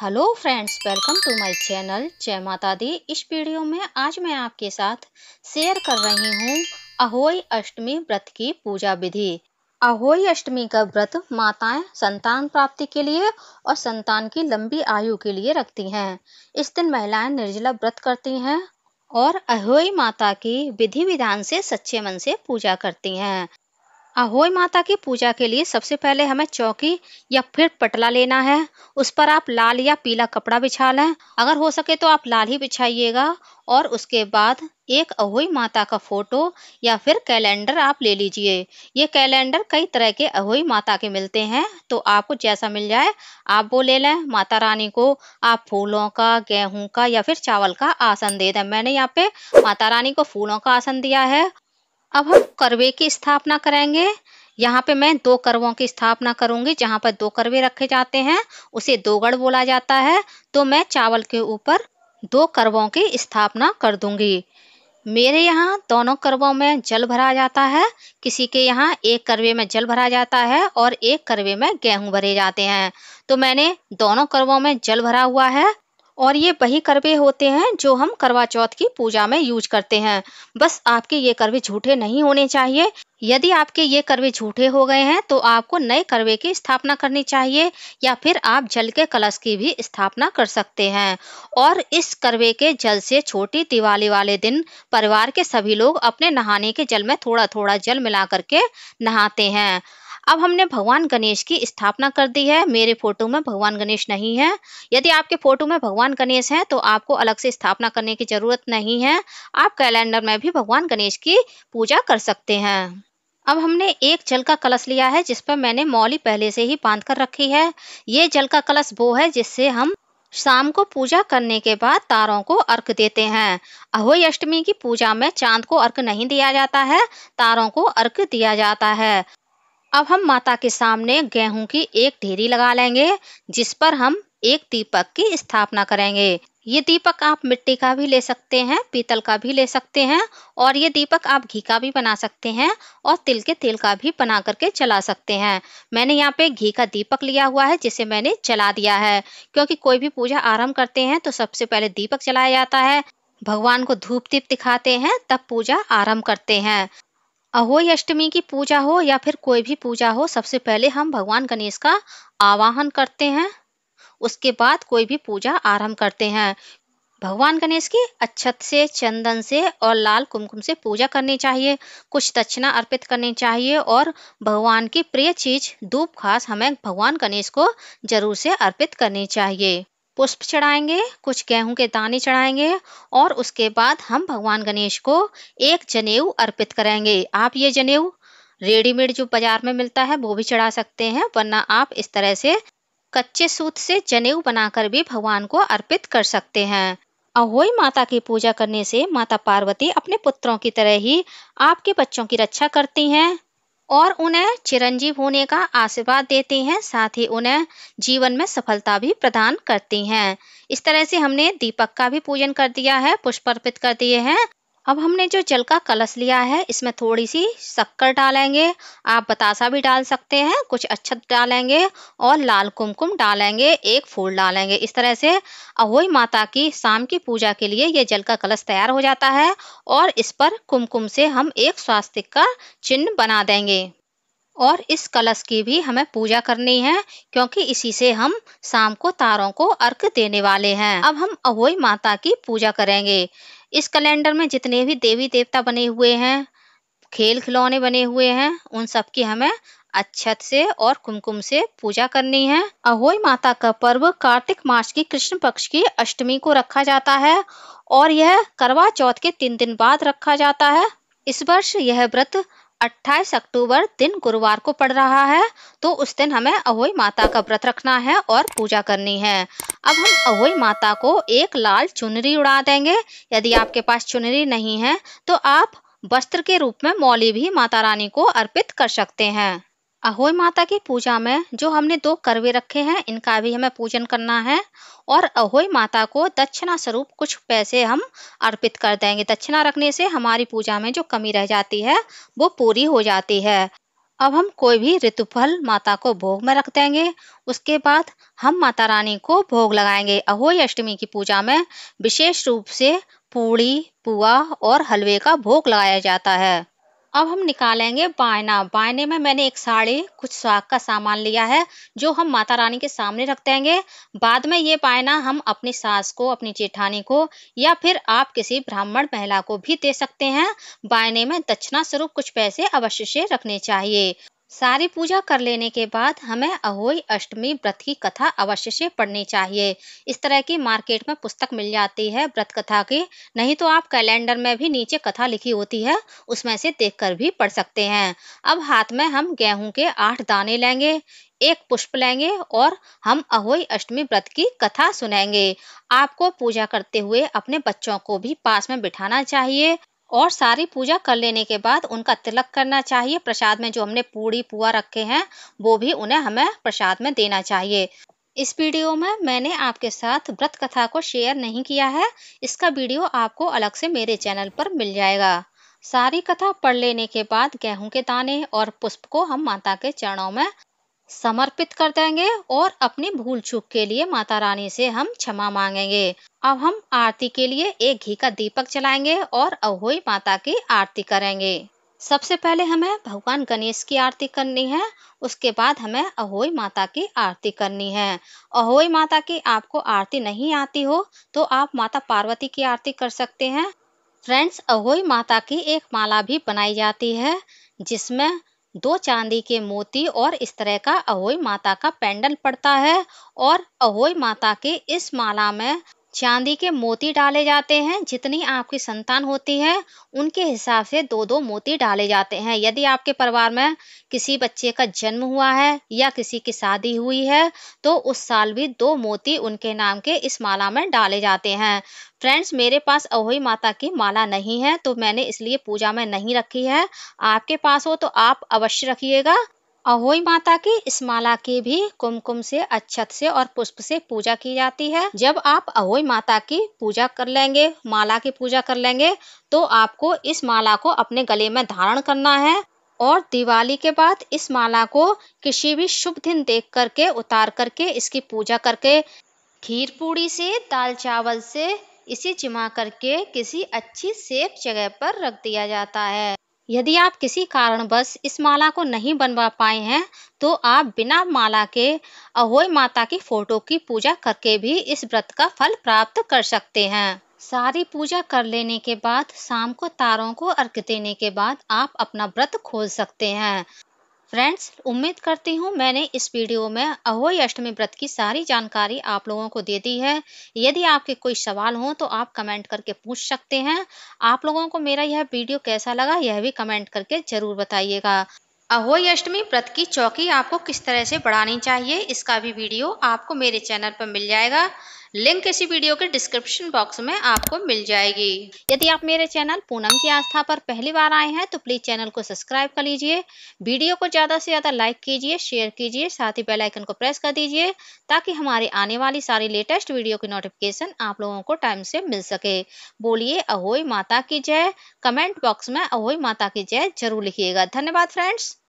hello friends welcome to my channel जय माता दी इस वीडियो में आज मैं आपके साथ शेयर कर रही हूँ अहोई अष्टमी व्रत की पूजा विधि अहोई अष्टमी का व्रत माताएं संतान प्राप्ति के लिए और संतान की लंबी आयु के लिए रखती हैं इस दिन महिलाएं निर्जला व्रत करती हैं और अहोई माता की विधि विधान से सच्चे मन से पूजा करती हैं अहोई माता की पूजा के लिए सबसे पहले हमें चौकी या फिर पटला लेना है उस पर आप लाल या पीला कपड़ा बिछा लें अगर हो सके तो आप लाल ही बिछाइएगा और उसके बाद एक अहोई माता का फोटो या फिर कैलेंडर आप ले लीजिए ये कैलेंडर कई तरह के अहोई माता के मिलते हैं तो आपको जैसा मिल जाए आप वो ले लें माता रानी को आप फूलों का गेहूं का या फिर चावल का आसन दे दें मैंने यहाँ पे माता रानी को फूलों का आसन दिया है अब हम करवे की स्थापना करेंगे यहाँ पे मैं दो करवों की स्थापना करूंगी जहाँ पर दो करवे रखे जाते हैं उसे गढ़ बोला जाता है तो मैं चावल के ऊपर दो करवों की स्थापना कर दूंगी मेरे यहाँ दोनों करवों में जल भरा जाता है किसी के यहाँ एक करवे में जल भरा जाता है और एक करवे में गेहूं भरे जाते हैं तो मैंने दोनों करवों में जल भरा हुआ है और ये वही करवे होते हैं जो हम करवा चौथ की पूजा में यूज करते हैं बस आपके ये करवे झूठे नहीं होने चाहिए यदि आपके ये करवे झूठे हो गए हैं तो आपको नए करवे की स्थापना करनी चाहिए या फिर आप जल के कलश की भी स्थापना कर सकते हैं और इस करवे के जल से छोटी दिवाली वाले दिन परिवार के सभी लोग अपने नहाने के जल में थोड़ा थोड़ा जल मिला करके नहाते हैं अब हमने भगवान गणेश की स्थापना कर दी है मेरे फोटो में भगवान गणेश नहीं है यदि आपके फोटो में भगवान गणेश हैं तो आपको अलग से स्थापना करने की जरूरत नहीं है आप कैलेंडर में भी भगवान गणेश की पूजा कर सकते हैं अब हमने एक जल का कलश लिया है जिस पर मैंने मौली पहले से ही बांध कर रखी है ये जल का कलश वो है जिससे हम शाम को पूजा करने के बाद तारों को अर्क देते हैं अहोई अष्टमी की पूजा में चांद को अर्क नहीं दिया जाता है तारों को अर्क दिया जाता है अब हम माता के सामने गेहूं की एक ढेरी लगा लेंगे जिस पर हम एक दीपक की स्थापना करेंगे ये दीपक आप मिट्टी का भी ले सकते हैं पीतल का भी ले सकते हैं और ये दीपक आप घी का भी बना सकते हैं और तिल के तेल का भी बना करके चला सकते हैं मैंने यहाँ पे घी का दीपक लिया हुआ है जिसे मैंने चला दिया है क्योंकि कोई भी पूजा आरंभ करते हैं तो सबसे पहले दीपक चलाया जाता है भगवान को धूप दीप दिखाते हैं तब पूजा आरंभ करते हैं अहोई अष्टमी की पूजा हो या फिर कोई भी पूजा हो सबसे पहले हम भगवान गणेश का आवाहन करते हैं उसके बाद कोई भी पूजा आरंभ करते हैं भगवान गणेश की अच्छत से चंदन से और लाल कुमकुम से पूजा करनी चाहिए कुछ दक्षिणा अर्पित करनी चाहिए और भगवान की प्रिय चीज धूप खास हमें भगवान गणेश को जरूर से अर्पित करनी चाहिए पुष्प चढ़ाएंगे कुछ गेहूं के दाने चढ़ाएंगे और उसके बाद हम भगवान गणेश को एक जनेऊ अर्पित करेंगे आप ये जनेऊ रेडीमेड जो बाजार में मिलता है वो भी चढ़ा सकते हैं वरना आप इस तरह से कच्चे सूत से जनेऊ बनाकर भी भगवान को अर्पित कर सकते हैं अहोई माता की पूजा करने से माता पार्वती अपने पुत्रों की तरह ही आपके बच्चों की रक्षा करती हैं और उन्हें चिरंजीव होने का आशीर्वाद देते हैं साथ ही उन्हें जीवन में सफलता भी प्रदान करती हैं इस तरह से हमने दीपक का भी पूजन कर दिया है पुष्प अर्पित कर दिए हैं अब हमने जो जल का कलश लिया है इसमें थोड़ी सी शक्कर डालेंगे आप बतासा भी डाल सकते हैं कुछ अच्छत डालेंगे और लाल कुमकुम डालेंगे एक फूल डालेंगे इस तरह से अहोई माता की शाम की पूजा के लिए ये जल का कलश तैयार हो जाता है और इस पर कुमकुम से हम एक स्वास्तिक का चिन्ह बना देंगे और इस कलश की भी हमें पूजा करनी है क्योंकि इसी से हम शाम को तारों को अर्घ देने वाले हैं अब हम अहोई माता की पूजा करेंगे इस कैलेंडर में जितने भी देवी देवता बने हुए हैं खेल खिलौने बने हुए हैं उन सब की हमें अच्छत से और कुमकुम से पूजा करनी है अहोई माता का पर्व कार्तिक मास की कृष्ण पक्ष की अष्टमी को रखा जाता है और यह करवा चौथ के तीन दिन बाद रखा जाता है इस वर्ष यह व्रत 28 अक्टूबर दिन गुरुवार को पड़ रहा है तो उस दिन हमें अहोई माता का व्रत रखना है और पूजा करनी है अब हम अहोई माता को एक लाल चुनरी उड़ा देंगे यदि आपके पास चुनरी नहीं है तो आप वस्त्र के रूप में मौली भी माता रानी को अर्पित कर सकते हैं अहोई माता की पूजा में जो हमने दो करवे रखे हैं इनका भी हमें पूजन करना है और अहोई माता को दक्षिणा स्वरूप कुछ पैसे हम अर्पित कर देंगे दक्षिणा रखने से हमारी पूजा में जो कमी रह जाती है वो पूरी हो जाती है अब हम कोई भी ऋतुफल माता को भोग में रख देंगे उसके बाद हम माता रानी को भोग लगाएंगे अहोई अष्टमी की पूजा में विशेष रूप से पूड़ी पुआ और हलवे का भोग लगाया जाता है अब हम निकालेंगे बायना बायने में मैंने एक साड़ी कुछ साग का सामान लिया है जो हम माता रानी के सामने रख देंगे बाद में ये बायना हम अपनी सास को अपनी जेठानी को या फिर आप किसी ब्राह्मण महिला को भी दे सकते हैं बायने में दक्षिणा स्वरूप कुछ पैसे अवश्य से रखने चाहिए सारी पूजा कर लेने के बाद हमें अहोई अष्टमी व्रत की कथा अवश्य से पढ़नी चाहिए इस तरह की मार्केट में पुस्तक मिल जाती है व्रत कथा की नहीं तो आप कैलेंडर में भी नीचे कथा लिखी होती है उसमें से देखकर भी पढ़ सकते हैं अब हाथ में हम गेहूं के आठ दाने लेंगे एक पुष्प लेंगे और हम अहोई अष्टमी व्रत की कथा सुनेंगे आपको पूजा करते हुए अपने बच्चों को भी पास में बिठाना चाहिए और सारी पूजा कर लेने के बाद उनका तिलक करना चाहिए प्रसाद में जो हमने पूड़ी पुआ रखे हैं वो भी उन्हें हमें प्रसाद में देना चाहिए इस वीडियो में मैंने आपके साथ व्रत कथा को शेयर नहीं किया है इसका वीडियो आपको अलग से मेरे चैनल पर मिल जाएगा सारी कथा पढ़ लेने के बाद गेहूं के दाने और पुष्प को हम माता के चरणों में समर्पित कर देंगे और अपनी भूल चूक के लिए माता रानी से हम क्षमा मांगेंगे अब हम आरती के लिए एक घी का दीपक चलाएंगे और अहोई माता की आरती करेंगे सबसे पहले हमें भगवान गणेश की आरती करनी है उसके बाद हमें अहोई माता की आरती करनी है अहोई माता की आपको आरती नहीं आती हो तो आप माता पार्वती की आरती कर सकते हैं फ्रेंड्स अहोई माता की एक माला भी बनाई जाती है जिसमें दो चांदी के मोती और इस तरह का अहोई माता का पेंडल पड़ता है और अहोई माता के इस माला में चांदी के मोती डाले जाते हैं जितनी आपकी संतान होती है उनके हिसाब से दो दो मोती डाले जाते हैं यदि आपके परिवार में किसी बच्चे का जन्म हुआ है या किसी की शादी हुई है तो उस साल भी दो मोती उनके नाम के इस माला में डाले जाते हैं फ्रेंड्स मेरे पास अहोई माता की माला नहीं है तो मैंने इसलिए पूजा में नहीं रखी है आपके पास हो तो आप अवश्य रखिएगा अहोई माता की इस माला की भी कुमकुम से अच्छत से और पुष्प से पूजा की जाती है जब आप अहोई माता की पूजा कर लेंगे माला की पूजा कर लेंगे तो आपको इस माला को अपने गले में धारण करना है और दिवाली के बाद इस माला को किसी भी शुभ दिन देख करके उतार करके इसकी पूजा करके खीर पूड़ी से दाल चावल से इसे जमा करके किसी अच्छी सेफ जगह पर रख दिया जाता है यदि आप किसी कारणवश इस माला को नहीं बनवा पाए हैं तो आप बिना माला के अहोय माता की फोटो की पूजा करके भी इस व्रत का फल प्राप्त कर सकते हैं सारी पूजा कर लेने के बाद शाम को तारों को अर्घ देने के बाद आप अपना व्रत खोल सकते हैं फ्रेंड्स उम्मीद करती हूँ मैंने इस वीडियो में अहोई अष्टमी व्रत की सारी जानकारी आप लोगों को दे दी है यदि आपके कोई सवाल हो तो आप कमेंट करके पूछ सकते हैं आप लोगों को मेरा यह वीडियो कैसा लगा यह भी कमेंट करके ज़रूर बताइएगा अहोई अष्टमी व्रत की चौकी आपको किस तरह से बढ़ानी चाहिए इसका भी वीडियो आपको मेरे चैनल पर मिल जाएगा लिंक इसी वीडियो के डिस्क्रिप्शन बॉक्स में आपको मिल जाएगी यदि आप मेरे चैनल पूनम की आस्था पर पहली बार आए हैं तो प्लीज चैनल को सब्सक्राइब कर लीजिए वीडियो को ज्यादा से ज्यादा लाइक कीजिए शेयर कीजिए साथ ही बेलाइकन को प्रेस कर दीजिए ताकि हमारी आने वाली सारी लेटेस्ट वीडियो की नोटिफिकेशन आप लोगों को टाइम से मिल सके बोलिए अहोई माता की जय कमेंट बॉक्स में अहोई माता की जय जरूर लिखिएगा धन्यवाद फ्रेंड्स